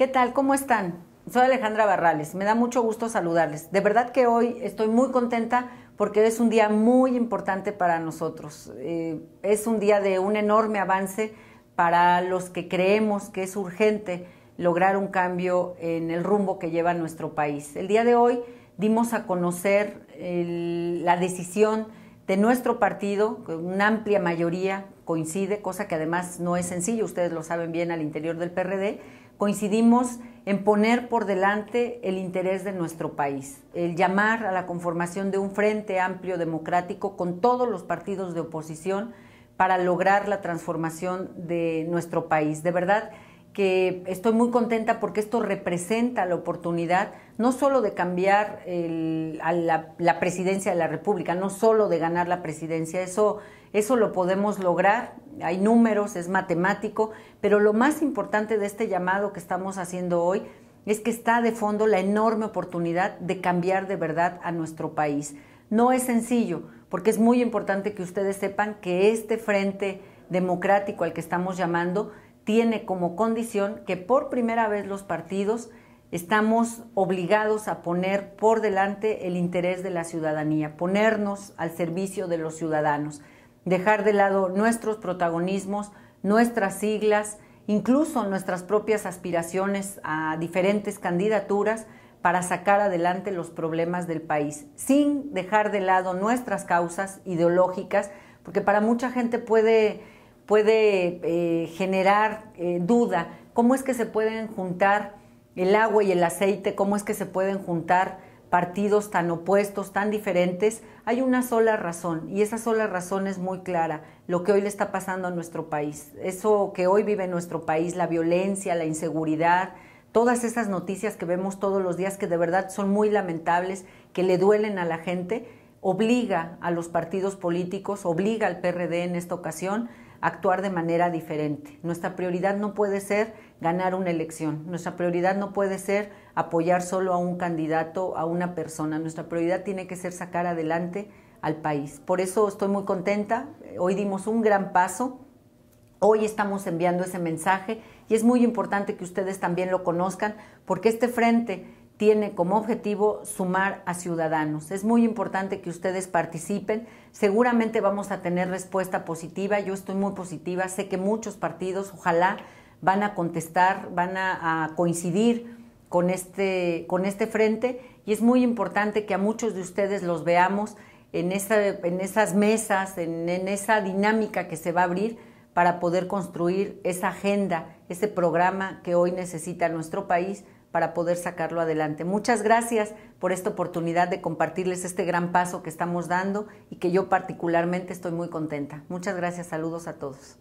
¿Qué tal? ¿Cómo están? Soy Alejandra Barrales, me da mucho gusto saludarles. De verdad que hoy estoy muy contenta porque es un día muy importante para nosotros. Eh, es un día de un enorme avance para los que creemos que es urgente lograr un cambio en el rumbo que lleva nuestro país. El día de hoy dimos a conocer la decisión de nuestro partido, una amplia mayoría coincide, cosa que además no es sencilla, ustedes lo saben bien al interior del PRD, coincidimos en poner por delante el interés de nuestro país, el llamar a la conformación de un frente amplio democrático con todos los partidos de oposición para lograr la transformación de nuestro país. De verdad, que estoy muy contenta porque esto representa la oportunidad no solo de cambiar la, presidencia de la República, no solo de ganar la presidencia, eso, eso lo podemos lograr, hay números, es matemático, pero lo más importante de este llamado que estamos haciendo hoy es que está de fondo la enorme oportunidad de cambiar de verdad a nuestro país. No es sencillo, porque es muy importante que ustedes sepan que este frente democrático al que estamos llamando tiene como condición que por primera vez los partidos estamos obligados a poner por delante el interés de la ciudadanía, ponernos al servicio de los ciudadanos, dejar de lado nuestros protagonismos, nuestras siglas, incluso nuestras propias aspiraciones a diferentes candidaturas para sacar adelante los problemas del país, sin dejar de lado nuestras causas ideológicas, porque para mucha gente puede puede eh, generar eh, duda. ¿Cómo es que se pueden juntar el agua y el aceite? ¿Cómo es que se pueden juntar partidos tan opuestos, tan diferentes? Hay una sola razón y esa sola razón es muy clara, lo que hoy le está pasando a nuestro país. Eso que hoy vive nuestro país, la violencia, la inseguridad, todas esas noticias que vemos todos los días que de verdad son muy lamentables, que le duelen a la gente, obliga a los partidos políticos, obliga al PRD en esta ocasión actuar de manera diferente. Nuestra prioridad no puede ser ganar una elección, nuestra prioridad no puede ser apoyar solo a un candidato, a una persona, nuestra prioridad tiene que ser sacar adelante al país. Por eso estoy muy contenta, hoy dimos un gran paso, hoy estamos enviando ese mensaje y es muy importante que ustedes también lo conozcan porque este frente tiene como objetivo sumar a ciudadanos. Es muy importante que ustedes participen. Seguramente vamos a tener respuesta positiva. Yo estoy muy positiva. Sé que muchos partidos, ojalá, van a contestar, van a, coincidir este, con este, frente. Y es muy importante que a muchos de ustedes los veamos en, esas mesas, en esa dinámica que se va a abrir para poder construir esa agenda, ese programa que hoy necesita nuestro país para poder sacarlo adelante. Muchas gracias por esta oportunidad de compartirles este gran paso que estamos dando y que yo particularmente estoy muy contenta. Muchas gracias, saludos a todos.